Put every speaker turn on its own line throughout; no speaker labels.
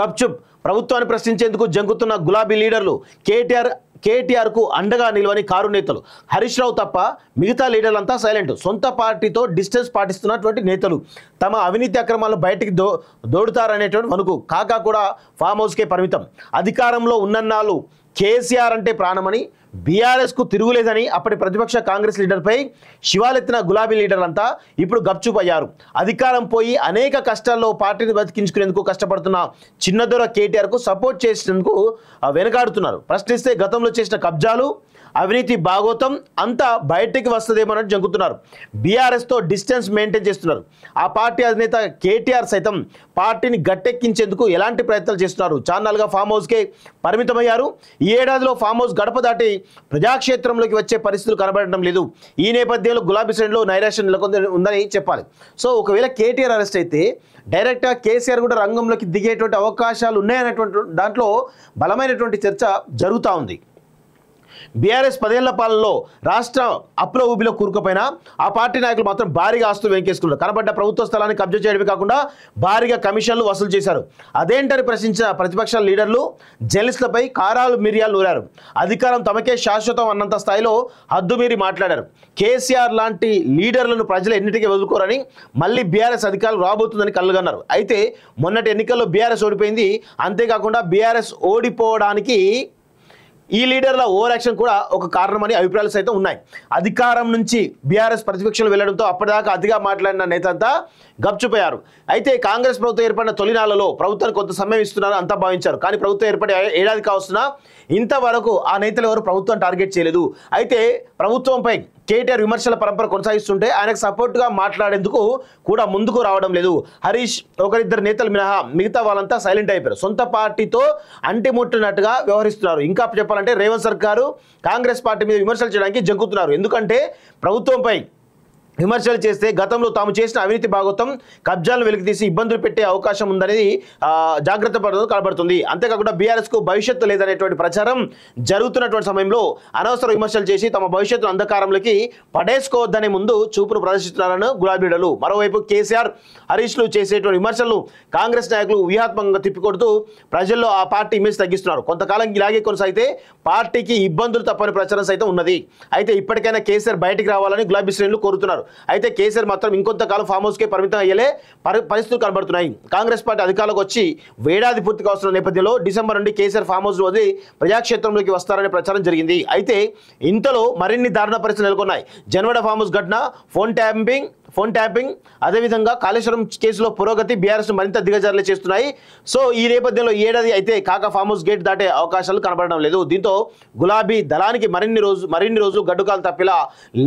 గప్చుప్ ప్రభుత్వాన్ని ప్రశ్నించేందుకు జంకుతున్న గులాబీ లీడర్లు కేటీఆర్ కేటీఆర్కు అండగా నిలవని కారు నేతలు హరీష్ రావు తప్ప మిగతా లీడర్లంతా సైలెంట్ సొంత పార్టీతో డిస్టెన్స్ పాటిస్తున్నటువంటి నేతలు తమ అవినీతి అక్రమాలు బయటికి దో దోడుతారనేటువంటి మనకు కాకా కూడా ఫామ్ హౌస్కే పరిమితం అధికారంలో ఉన్నన్నాళ్ళు కేసీఆర్ అంటే ప్రాణమని బీఆర్ఎస్కు తిరుగులేదని అప్పటి ప్రతిపక్ష కాంగ్రెస్ లీడర్పై శివాలెత్తిన గులాబీ లీడర్ అంతా ఇప్పుడు గప్చుప్ అయ్యారు అధికారం పోయి అనేక కష్టాల్లో పార్టీని బతికించుకునేందుకు కష్టపడుతున్న చిన్నదొర కేటీఆర్కు సపోర్ట్ చేసినందుకు వెనకాడుతున్నారు ప్రశ్నిస్తే గతంలో చేసిన కబ్జాలు అవినీతి భాగోతం అంతా బయటికి వస్తుందేమోనని జంకుతున్నారు బీఆర్ఎస్తో డిస్టెన్స్ మెయింటైన్ చేస్తున్నారు ఆ పార్టీ అధినేత కేటీఆర్ సైతం పార్టీని గట్టెక్కించేందుకు ఎలాంటి ప్రయత్నాలు చేస్తున్నారు చాన్నాలుగా ఫామ్ హౌస్కే పరిమితమయ్యారు ఈ ఏడాదిలో ఫామ్ హౌస్ గడప దాటి ప్రజాక్షేత్రంలోకి వచ్చే పరిస్థితులు కనబడటం లేదు ఈ నేపథ్యంలో గులాబీ శ్రేణిలో నైరాశ్యం నెలకొంది ఉందని చెప్పాలి సో ఒకవేళ కేటీఆర్ అరెస్ట్ అయితే డైరెక్ట్గా కేసీఆర్ కూడా రంగంలోకి దిగేటువంటి అవకాశాలు ఉన్నాయనేటువంటి దాంట్లో బలమైనటువంటి చర్చ జరుగుతూ ఉంది బీఆర్ఎస్ పదేళ్ల పాలనలో రాష్ట్ర అప్పుల ఊబిలో కూరుకుపోయినా ఆ పార్టీ నాయకులు మాత్రం భారీగా ఆస్తులు వెంకేసుకున్నారు కనబడ్డ ప్రభుత్వ స్థలాన్ని కబ్జా చేయడమే కాకుండా భారీగా కమిషన్లు వసూలు చేశారు అదేంటని ప్రశ్నించిన ప్రతిపక్ష లీడర్లు జర్నలిస్టులపై కారాలు మిరియాలు నూరారు అధికారం తమకే శాశ్వతం అన్నంత స్థాయిలో హద్దుమీరి మాట్లాడారు కేసీఆర్ లాంటి లీడర్లను ప్రజలు ఎన్నిటికీ వదులుకోరని మళ్ళీ బీఆర్ఎస్ అధికారులు రాబోతుందని కలుగన్నారు అయితే మొన్నటి ఎన్నికల్లో బీఆర్ఎస్ ఓడిపోయింది అంతేకాకుండా బీఆర్ఎస్ ఓడిపోవడానికి ఈ లీడర్ల ఓవర్ యాక్షన్ కూడా ఒక కారణమని అభిప్రాయాలు సైతం ఉన్నాయి అధికారం నుంచి బీఆర్ఎస్ ప్రతిపక్షాలు వెళ్లడంతో అప్పటిదాకా అతిగా మాట్లాడిన నేతంతా గప్చిపోయారు అయితే కాంగ్రెస్ ప్రభుత్వం ఏర్పడిన తొలినాళ్లలో ప్రభుత్వానికి కొంత సమయం ఇస్తున్నారు అంతా భావించారు కానీ ప్రభుత్వం ఏర్పడి ఏడాది కావస్తున్నా ఇంతవరకు ఆ నేతలు ఎవరు ప్రభుత్వం టార్గెట్ చేయలేదు అయితే ప్రభుత్వంపై కేటీఆర్ విమర్శల పరంపర కొనసాగిస్తుంటే ఆయనకు సపోర్ట్గా మాట్లాడేందుకు కూడా ముందుకు రావడం లేదు హరీష్ ఒకరిద్దరు నేతలు మినహా మిగతా వాళ్ళంతా సైలెంట్ అయిపోయారు సొంత పార్టీతో అంటిముట్టినట్టుగా వ్యవహరిస్తున్నారు ఇంకా చెప్పాలంటే రేవంత్ సర్కారు కాంగ్రెస్ పార్టీ మీద విమర్శలు చేయడానికి జంకుతున్నారు ఎందుకంటే ప్రభుత్వంపై విమర్శలు చేస్తే గతంలో తాము చేసిన అవినీతి భాగోత్వం కబ్జాలను వెలికితీసి ఇబ్బందులు పెట్టే అవకాశం ఉందనేది జాగ్రత్త పడదు కనబడుతుంది అంతేకాకుండా బీఆర్ఎస్కు భవిష్యత్తు లేదనేటువంటి ప్రచారం జరుగుతున్నటువంటి సమయంలో అనవసర విమర్శలు చేసి తమ భవిష్యత్తు అంధకారంలోకి పడేసుకోవద్దనే ముందు చూపును ప్రదర్శిస్తున్నారని గులాబీడలు మరోవైపు కేసీఆర్ హరీష్లు చేసేటువంటి విమర్శలు కాంగ్రెస్ నాయకులు వ్యూహాత్మకంగా తిప్పికొడుతూ ప్రజల్లో ఆ పార్టీ ఇమేజ్ తగ్గిస్తున్నారు కొంతకాలం ఇలాగే కొనసాగితే పార్టీకి ఇబ్బందులు తప్పని ప్రచారం సైతం ఉన్నది అయితే ఇప్పటికైనా కేసీఆర్ బయటికి రావాలని గులాబీ శ్రేణులు కోరుతున్నారు చేస్తున్నారు అయితే కేసీఆర్ మాత్రం ఇంకొంతకాలం ఫామ్ హౌస్కే పరిమితం అయ్యేలే పరిస్థితులు కనబడుతున్నాయి కాంగ్రెస్ పార్టీ అధికారులకు వచ్చి వేడాది పూర్తిగా వస్తున్న నేపథ్యంలో డిసెంబర్ నుండి కేసీఆర్ ఫామ్ హౌస్ వదిలి ప్రజాక్షేత్రంలోకి వస్తారనే ప్రచారం జరిగింది అయితే ఇంతలో మరిన్ని దారుణ పరిస్థితులు నెలకొన్నాయి జనవడ ఫామ్ హౌస్ ఘటన ఫోన్ ట్యాంపింగ్ ఫోన్ ట్యాపింగ్ అదేవిధంగా కాళేశ్వరం కేసులో పురోగతి బీఆర్ఎస్ మరింత దిగజారులు చేస్తున్నాయి సో ఈ నేపథ్యంలో ఏడాది అయితే కాక ఫామ్ హౌస్ గేట్ దాటే అవకాశాలు కనబడడం లేదు దీంతో గులాబీ దళానికి మరిన్ని రోజు మరిన్ని రోజు గడ్డుకాలు తప్పిలా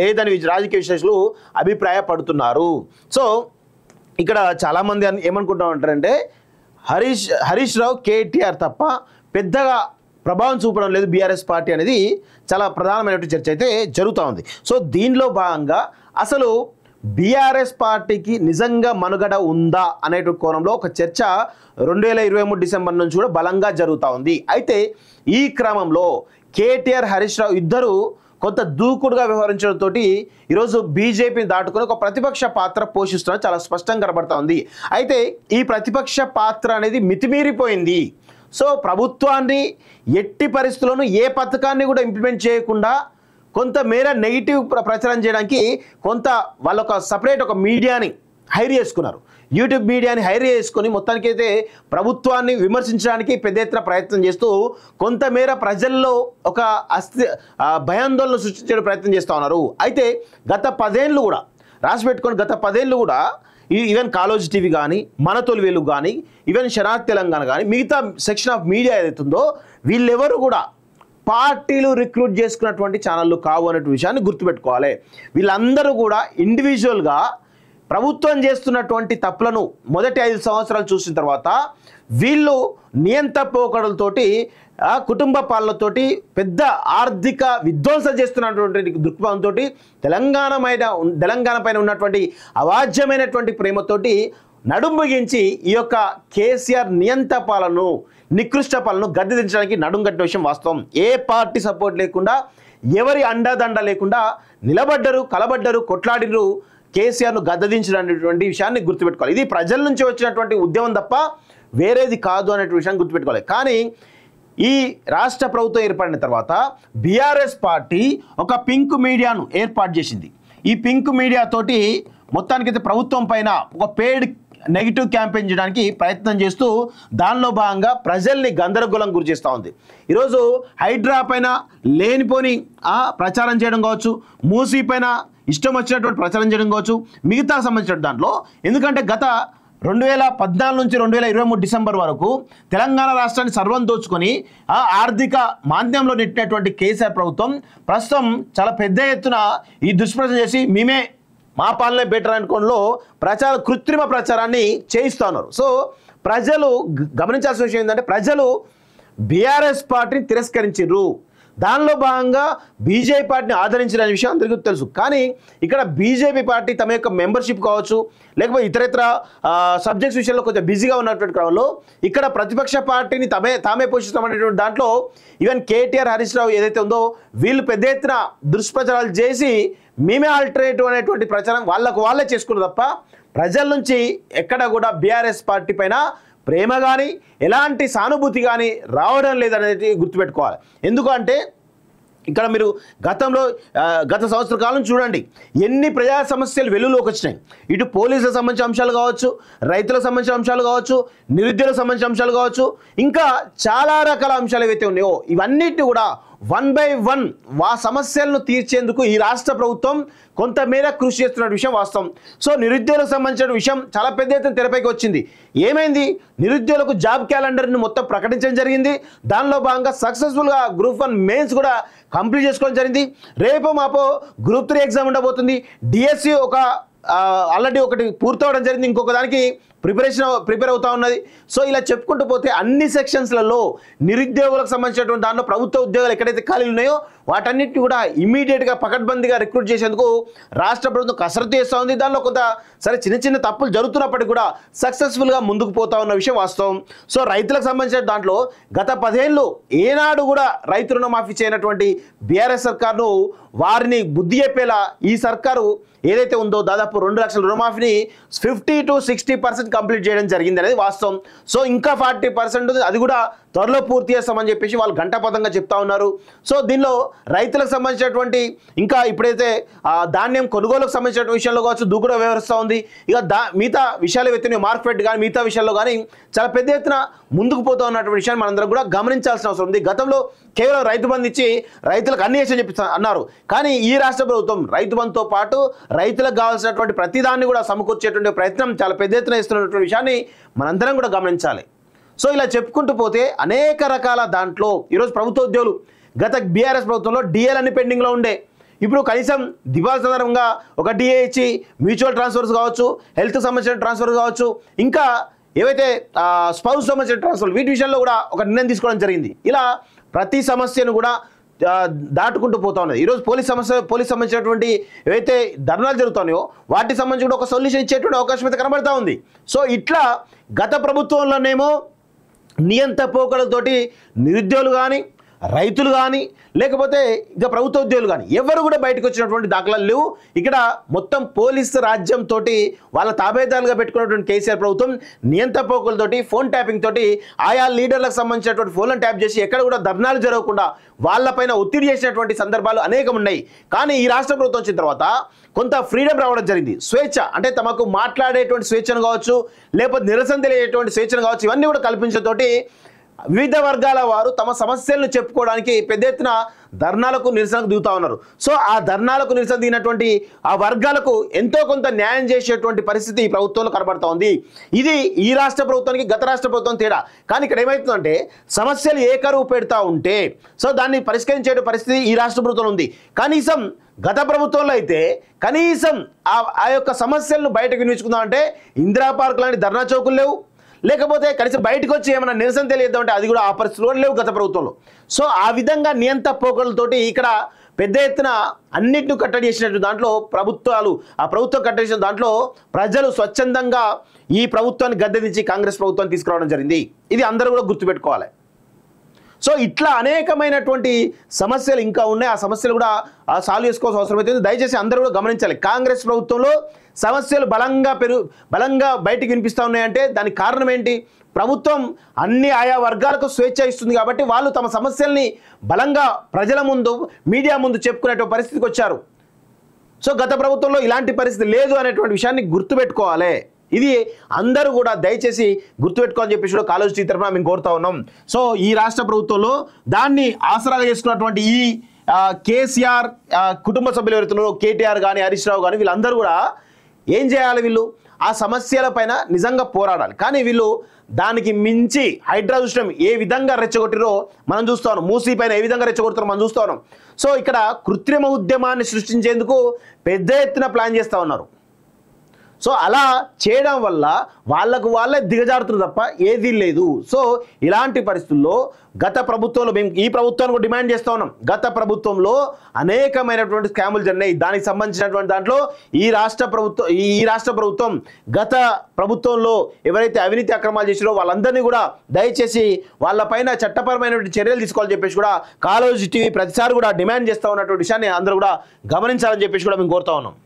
లేదని రాజకీయ విశ్లేషకులు అభిప్రాయపడుతున్నారు సో ఇక్కడ చాలామంది ఏమనుకుంటామంటారంటే హరీష్ హరీష్ రావు కేటీఆర్ తప్ప పెద్దగా ప్రభావం చూపడం లేదు బీఆర్ఎస్ పార్టీ అనేది చాలా ప్రధానమైనటువంటి చర్చ అయితే జరుగుతూ ఉంది సో దీనిలో భాగంగా అసలు బీఆర్ఎస్ పార్టీకి నిజంగా మనుగడ ఉందా అనేటు కోణంలో ఒక చర్చ రెండు వేల ఇరవై మూడు డిసెంబర్ నుంచి కూడా బలంగా జరుగుతూ ఉంది అయితే ఈ క్రమంలో కేటీఆర్ హరీష్ రావు ఇద్దరు కొంత దూకుడుగా వ్యవహరించడంతో ఈరోజు బీజేపీని దాటుకుని ఒక ప్రతిపక్ష పాత్ర పోషిస్తున్న చాలా స్పష్టంగా కనబడతా ఉంది అయితే ఈ ప్రతిపక్ష పాత్ర అనేది మితిమీరిపోయింది సో ప్రభుత్వాన్ని ఎట్టి పరిస్థితుల్లోనూ ఏ పథకాన్ని కూడా ఇంప్లిమెంట్ చేయకుండా కొంతమేర నెగిటివ్ ప్రచారం చేయడానికి కొంత వాళ్ళొక సపరేట్ ఒక మీడియాని హైర్ చేసుకున్నారు యూట్యూబ్ మీడియాని హైర్ చేసుకొని మొత్తానికి అయితే ప్రభుత్వాన్ని విమర్శించడానికి పెద్ద ఎత్తున ప్రయత్నం చేస్తూ కొంతమేర ప్రజల్లో ఒక అస్థి భయాందోళన సృష్టించే ప్రయత్నం చేస్తూ ఉన్నారు అయితే గత పదేళ్ళు కూడా రాసి పెట్టుకొని గత పదేళ్ళు కూడా ఈవెన్ కాలోజీ టీవీ కానీ మన తొలి కానీ ఈవెన్ శనాథ్ తెలంగాణ కానీ మిగతా సెక్షన్ ఆఫ్ మీడియా ఏదైతుందో వీళ్ళెవరు కూడా పార్టీలు రిక్రూట్ చేసుకున్నటువంటి ఛానళ్ళు కావు అనే విషయాన్ని గుర్తుపెట్టుకోవాలి వీళ్ళందరూ కూడా ఇండివిజువల్గా ప్రభుత్వం చేస్తున్నటువంటి తప్పులను మొదటి ఐదు సంవత్సరాలు చూసిన తర్వాత వీళ్ళు నియంత పోకడలతోటి కుటుంబ పాలనతోటి పెద్ద ఆర్థిక విధ్వంసం చేస్తున్నటువంటి దృక్పథంతో తెలంగాణ తెలంగాణ పైన ఉన్నటువంటి అవాజ్యమైనటువంటి ప్రేమతోటి నడుంబగించి ఈ యొక్క కేసీఆర్ నియంత పాలను నికృష్ట పనులను గద్దెదించడానికి నడుం కట్టిన విషయం వాస్తవం ఏ పార్టీ సపోర్ట్ లేకుండా ఎవరి అండదండ లేకుండా నిలబడ్డరు కలబడ్డరు కొట్లాడినరు కేసీఆర్ను గద్దదించినటువంటి విషయాన్ని గుర్తుపెట్టుకోవాలి ఇది ప్రజల నుంచి వచ్చినటువంటి ఉద్యమం తప్ప వేరేది కాదు అనే విషయాన్ని గుర్తుపెట్టుకోవాలి కానీ ఈ రాష్ట్ర ప్రభుత్వం ఏర్పడిన తర్వాత బీఆర్ఎస్ పార్టీ ఒక పింక్ మీడియాను ఏర్పాటు చేసింది ఈ పింక్ మీడియాతోటి మొత్తానికైతే ప్రభుత్వం పైన ఒక పేడ్ నెగిటివ్ క్యాంపెయిన్ చేయడానికి ప్రయత్నం చేస్తూ దానిలో భాగంగా ప్రజల్ని గందరగోళం గురి చేస్తూ ఉంది ఈరోజు హైడ్రా పైన లేనిపోని ప్రచారం చేయడం కావచ్చు మూసీ పైన ఇష్టం వచ్చినటువంటి ప్రచారం చేయడం కావచ్చు మిగతా సంబంధించిన దాంట్లో ఎందుకంటే గత రెండు వేల పద్నాలుగు నుంచి రెండు వేల ఇరవై మూడు డిసెంబర్ వరకు తెలంగాణ రాష్ట్రాన్ని సర్వం దోచుకొని ఆర్థిక మాంద్యంలో నెట్టినటువంటి కేసీఆర్ ప్రభుత్వం ప్రస్తుతం చాలా పెద్ద ఎత్తున ఈ దుష్ప్రచారం చేసి మేమే మా పాలనే బెటర్ అనుకోవడంలో ప్రచార కృత్రిమ ప్రచారాన్ని చేయిస్తూ ఉన్నారు సో ప్రజలు గమనించాల్సిన విషయం ఏంటంటే ప్రజలు బీఆర్ఎస్ పార్టీని తిరస్కరించారు దానిలో భాగంగా బీజేపీ పార్టీని ఆదరించిన విషయం అందరికీ తెలుసు కానీ ఇక్కడ బీజేపీ పార్టీ తమ యొక్క మెంబర్షిప్ కావచ్చు లేకపోతే ఇతరేతర సబ్జెక్ట్స్ విషయంలో కొంచెం బిజీగా ఉన్నటువంటి క్రమంలో ఇక్కడ ప్రతిపక్ష పార్టీని తమే తామే పోషిస్తామనేటువంటి దాంట్లో ఈవెన్ కేటీఆర్ హరీష్ రావు ఏదైతే ఉందో వీళ్ళు పెద్ద ఎత్తున దుష్ప్రచారాలు చేసి మేమే ఆల్టర్నేటివ్ అనేటువంటి ప్రచారం వాళ్ళకు వాళ్ళే చేసుకున్నారు తప్ప ప్రజల నుంచి ఎక్కడ కూడా బీఆర్ఎస్ పార్టీ పైన ప్రేమ కానీ ఎలాంటి సానుభూతి కానీ రావడం లేదనేది గుర్తుపెట్టుకోవాలి ఎందుకంటే ఇక్కడ మీరు గతంలో గత సంవత్సర కాలం చూడండి ఎన్ని ప్రజా సమస్యలు వెలుగులోకి వచ్చినాయి ఇటు పోలీసులకు సంబంధించిన అంశాలు కావచ్చు రైతులకు సంబంధించిన అంశాలు కావచ్చు నిరుద్యోగులకు సంబంధించిన అంశాలు కావచ్చు ఇంకా చాలా రకాల అంశాలు ఏవైతే ఉన్నాయో ఇవన్నిటిని కూడా వన్ బై వన్ వా సమస్యలను తీర్చేందుకు ఈ రాష్ట్ర ప్రభుత్వం కొంతమేర కృషి చేస్తున్న విషయం వాస్తవం సో నిరుద్యోగులకు సంబంధించిన విషయం చాలా పెద్ద ఎత్తున తెరపైకి వచ్చింది ఏమైంది నిరుద్యోగులకు జాబ్ క్యాలెండర్ని మొత్తం ప్రకటించడం జరిగింది దానిలో భాగంగా సక్సెస్ఫుల్గా గ్రూప్ వన్ మెయిన్స్ కూడా కంప్లీట్ చేసుకోవడం జరిగింది రేపు మాపో గ్రూప్ త్రీ ఎగ్జామ్ ఉండబోతుంది డిఎస్సి ఒక ఆల్రెడీ ఒకటి పూర్తవడం జరిగింది ఇంకొక దానికి ప్రిపరేషన్ ప్రిపేర్ అవుతా ఉన్నది సో ఇలా చెప్పుకుంటూ పోతే అన్ని సెక్షన్స్లలో నిరుద్యోగులకు సంబంధించినటువంటి దానిలో ప్రభుత్వ ఉద్యోగాలు ఎక్కడైతే ఖాళీలు ఉన్నాయో వాటన్నిటిని కూడా ఇమీడియట్గా పకడ్బందీగా రిక్రూట్ చేసేందుకు రాష్ట్ర ప్రభుత్వం కసరత్తు చేస్తూ ఉంది దానిలో కొంత సరే చిన్న చిన్న తప్పులు జరుగుతున్నప్పటికీ కూడా సక్సెస్ఫుల్గా ముందుకు పోతా ఉన్న విషయం వాస్తవం సో రైతులకు సంబంధించిన దాంట్లో గత పదేళ్ళు ఏనాడు కూడా రైతు రుణమాఫీ చేయనటువంటి బీఆర్ఎస్ సర్కార్ను వారిని బుద్ధి చెప్పేలా ఈ సర్కారు ఏదైతే ఉందో దాదాపు రెండు లక్షల రుణమాఫీని fifty to sixty percent complete చేయడం జరిగింది అనేది వాస్తవం సో ఇంకా ఫార్టీ పర్సెంట్ అది కూడా త్వరలో పూర్తి చేస్తామని చెప్పేసి వాళ్ళు ఘంటాపథంగా చెప్తా ఉన్నారు సో దీనిలో రైతులకు సంబంధించినటువంటి ఇంకా ఇప్పుడైతే ధాన్యం కొనుగోలుకు సంబంధించిన విషయంలో కావచ్చు దూకుడు వ్యవహరిస్తూ ఉంది ఇక దా మిగతా విషయాలు ఎత్తున మార్కెట్ కానీ మిగతా విషయాల్లో కానీ చాలా పెద్ద ఎత్తున ముందుకు పోతూ ఉన్నటువంటి విషయాన్ని మనందరం కూడా గమనించాల్సిన అవసరం ఉంది గతంలో కేవలం రైతు బంధు ఇచ్చి రైతులకు అన్ని చేసి చెప్పి అన్నారు కానీ ఈ రాష్ట్ర ప్రభుత్వం రైతు బంధుతో పాటు రైతులకు కావాల్సినటువంటి ప్రతిదాన్ని కూడా సమకూర్చేటువంటి ప్రయత్నం చాలా పెద్ద ఎత్తున ఇస్తున్నటువంటి విషయాన్ని మనందరం కూడా గమనించాలి సో ఇలా చెప్పుకుంటూ పోతే అనేక రకాల దాంట్లో ఈరోజు ప్రభుత్వ ఉద్యోగులు గత బీఆర్ఎస్ ప్రభుత్వంలో డిఎల్ అన్ని పెండింగ్లో ఉండే ఇప్పుడు కనీసం దివాళ సందర్భంగా ఒక డిఏ ఇచ్చి మ్యూచువల్ ట్రాన్స్ఫర్స్ కావచ్చు హెల్త్కి సంబంధించిన ట్రాన్స్ఫర్స్ కావచ్చు ఇంకా ఏవైతే స్పౌస్ సంబంధించిన ట్రాన్స్ఫర్ వీటి విషయంలో కూడా ఒక నిర్ణయం తీసుకోవడం జరిగింది ఇలా ప్రతి సమస్యను కూడా దాటుకుంటూ పోతా ఉన్నది ఈరోజు పోలీస్ సమస్య పోలీస్ సంబంధించినటువంటి ఏవైతే ధర్నాలు జరుగుతున్నాయో వాటికి సంబంధించి కూడా ఒక సొల్యూషన్ ఇచ్చేటువంటి అవకాశం అయితే కనబడతా ఉంది సో ఇట్లా గత ప్రభుత్వంలోనేమో నియంత పోకలతోటి నిరుద్యోగులు కానీ రైతులు కానీ లేకపోతే ఇక ప్రభుత్వ ఉద్యోగులు కానీ ఎవరు కూడా బయటకు వచ్చినటువంటి దాఖలాలు లేవు ఇక్కడ మొత్తం పోలీసు రాజ్యంతో వాళ్ళ తాబేదాలుగా పెట్టుకున్నటువంటి కేసీఆర్ ప్రభుత్వం నియంత్రపోకులతోటి ఫోన్ ట్యాపింగ్ తోటి ఆయా లీడర్లకు సంబంధించినటువంటి ఫోన్లను ట్యాప్ చేసి ఎక్కడ కూడా ధర్నాలు జరగకుండా వాళ్ళపైన ఒత్తిడి చేసినటువంటి సందర్భాలు అనేకం ఉన్నాయి కానీ ఈ రాష్ట్ర ప్రభుత్వం వచ్చిన తర్వాత కొంత ఫ్రీడమ్ రావడం జరిగింది స్వేచ్ఛ అంటే తమకు మాట్లాడేటువంటి స్వేచ్ఛను కావచ్చు లేకపోతే నిరసన తెలియజేటువంటి స్వేచ్ఛను కావచ్చు ఇవన్నీ కూడా కల్పించడంతో వివిధ వర్గాల వారు తమ సమస్యలను చెప్పుకోవడానికి పెద్ద ఎత్తున ధర్నాలకు నిరసనకు దిగుతా ఉన్నారు సో ఆ ధర్నాలకు నిరసన దిగినటువంటి ఆ వర్గాలకు ఎంతో కొంత న్యాయం చేసేటువంటి పరిస్థితి ఈ ప్రభుత్వంలో కనబడుతూ ఉంది ఇది ఈ రాష్ట్ర ప్రభుత్వానికి గత రాష్ట్ర ప్రభుత్వం తేడా కానీ ఇక్కడ ఏమవుతుందంటే సమస్యలు ఏ కరువు పెడతా ఉంటే సో దాన్ని పరిష్కరించే పరిస్థితి ఈ రాష్ట్ర ప్రభుత్వం ఉంది కనీసం గత ప్రభుత్వంలో అయితే కనీసం ఆ యొక్క సమస్యలను బయటకు వినియోగించుకుందాం అంటే ఇందిరా పార్క్ లాంటి ధర్నా చౌకులు లేవు లేకపోతే కనీసం బయటకు వచ్చి ఏమైనా నిరసన తెలియద్దామంటే అది కూడా ఆ పరిస్థితిలో లేవు గత ప్రభుత్వంలో సో ఆ విధంగా నియంత పోకలతోటి ఇక్కడ పెద్ద ఎత్తున అన్నింటినీ కట్టడి చేసినట్టు దాంట్లో ప్రభుత్వాలు ఆ ప్రభుత్వం కట్టడి చేసిన దాంట్లో ప్రజలు స్వచ్ఛందంగా ఈ ప్రభుత్వాన్ని గద్దెదించి కాంగ్రెస్ ప్రభుత్వాన్ని తీసుకురావడం జరిగింది ఇది అందరూ కూడా గుర్తుపెట్టుకోవాలి సో ఇట్లా అనేకమైనటువంటి సమస్యలు ఇంకా ఉన్నాయి ఆ సమస్యలు కూడా సాల్వ్ చేసుకోవాల్సిన అవసరం అయితే దయచేసి అందరూ కూడా గమనించాలి కాంగ్రెస్ ప్రభుత్వంలో సమస్యలు బలంగా పెరు బలంగా బయటికి వినిపిస్తూ ఉన్నాయంటే దానికి కారణం ఏంటి ప్రభుత్వం అన్ని ఆయా వర్గాలకు స్వేచ్ఛ ఇస్తుంది కాబట్టి వాళ్ళు తమ సమస్యల్ని బలంగా ప్రజల ముందు మీడియా ముందు చెప్పుకునేటువంటి పరిస్థితికి వచ్చారు సో గత ప్రభుత్వంలో ఇలాంటి పరిస్థితి లేదు అనేటువంటి విషయాన్ని గుర్తుపెట్టుకోవాలి ఇది అందరూ కూడా దయచేసి గుర్తుపెట్టుకోవాలని చెప్పేసి కూడా కాలేజీ తరఫున మేము కోరుతా ఉన్నాం సో ఈ రాష్ట్ర ప్రభుత్వంలో దాన్ని ఆసరాగా చేసుకున్నటువంటి ఈ కేసీఆర్ కుటుంబ సభ్యులు ఎవరైతున్నారో కేటీఆర్ కానీ హరీష్ రావు కానీ వీళ్ళందరూ కూడా ఏం చేయాలి వీళ్ళు ఆ సమస్యల పైన నిజంగా పోరాడాలి కానీ వీళ్ళు దానికి మించి హైడ్రా ఏ విధంగా రెచ్చగొట్టిరో మనం చూస్తాం మూసీ పైన ఏ విధంగా రెచ్చగొడతారో మనం చూస్తాం సో ఇక్కడ కృత్రిమ ఉద్యమాన్ని సృష్టించేందుకు పెద్ద ఎత్తున ప్లాన్ చేస్తూ ఉన్నారు సో అలా చేయడం వల్ల వాళ్ళకు వాళ్ళే దిగజారుతురు తప్ప ఏదీ లేదు సో ఇలాంటి పరిస్థితుల్లో గత ప్రభుత్వంలో మేము ఈ ప్రభుత్వానికి డిమాండ్ చేస్తూ ఉన్నాం గత ప్రభుత్వంలో అనేకమైనటువంటి స్కాములు జరిగినాయి దానికి సంబంధించినటువంటి దాంట్లో ఈ రాష్ట్ర ప్రభుత్వం ఈ రాష్ట్ర ప్రభుత్వం గత ప్రభుత్వంలో ఎవరైతే అవినీతి అక్రమాలు చేసిరో వాళ్ళందరినీ కూడా దయచేసి వాళ్ళపైన చట్టపరమైనటువంటి చర్యలు తీసుకోవాలని చెప్పేసి కూడా కాలేజీ టీవీ ప్రతిసారి కూడా డిమాండ్ చేస్తూ ఉన్నటువంటి విషయాన్ని అందరూ కూడా గమనించాలని చెప్పేసి కూడా మేము కోరుతా ఉన్నాం